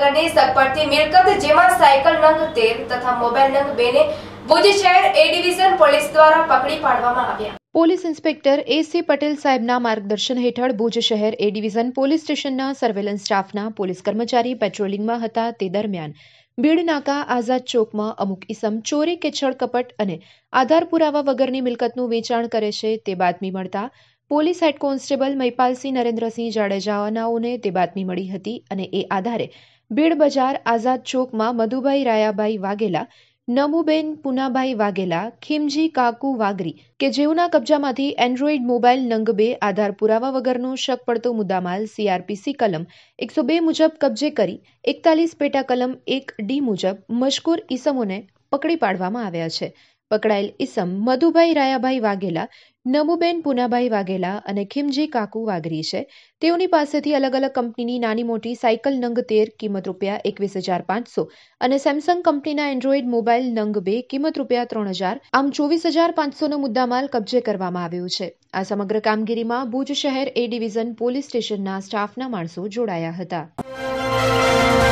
નવઘંટી સગપટથી મિલકત જેમાં સાયકલ નંગ તેર તથા મોબાઈલ નંગ બેને ભુજ શહેર એ ડિવિઝન પોલીસ દ્વારા પકડી પાડવામાં આવ્યા police inspector A C Patel સાહેબના માર્ગદર્શન હેઠળ ભુજ શહેર એ ડિવિઝન પોલીસ સ્ટેશનના સર્વેલન્સ સ્ટાફના પોલીસ કર્મચારી પેટ્રોલિંગમાં હતા તે દરમિયાન ભીડનાકા આઝાદ ચોકમાં અમુક ઇસમ ચોરી કે છળકપટ અને આધાર પુરાવા વગરની મિલકતનું વેચાણ કરે છે તે બાતમી મળતા police head constable Mahipalsinh Narendrasinh જાડેજાઓને તે બાતમી મળી હતી અને એ આધારે બીડ બજાર આઝાદ ચોકમાં મધુભાઈ રાયાભાઈ વાઘેલા નમુબેન પુનાભાઈ વાઘેલા ખીમજી કાકુ વાગરી કે જેઓના કબજામાંથી એન્ડ્રોઈડ મોબાઈલ નંગ બે આધાર પુરાવા વગરનો શક પડતો મુદ્દામાલ સીઆરપીસી કલમ એકસો બે મુજબ કબજે કરી એકતાલીસ પેટા કલમ એક ડી મુજબ મશકૂર ઈસમોને પકડી પાડવામાં આવ્યા છે પકડાયેલ ઇસમ મધુભાઈ રાયાભાઈ વાઘેલા નમુબેન પુનાભાઈ વાઘેલા અને ખીમજી કાકુ વાઘરી છે તેઓની પાસેથી અલગ અલગ કંપનીની નાની મોટી સાયકલ નંગ તેર કિંમત રૂપિયા એકવીસ હજાર પાંચસો અને સેમસંગ કંપનીના એન્ડ્રોઇડ મોબાઈલ નંગ બે કિંમત રૂપિયા ત્રણ હજાર આમ ચોવીસ હજાર પાંચસોનો મુદ્દામાલ કબજે કરવામાં આવ્યો છે આ સમગ્ર કામગીરીમાં ભુજ શહેર એ ડિવિઝન પોલીસ સ્ટેશનના સ્ટાફના માણસો જોડાયા હતા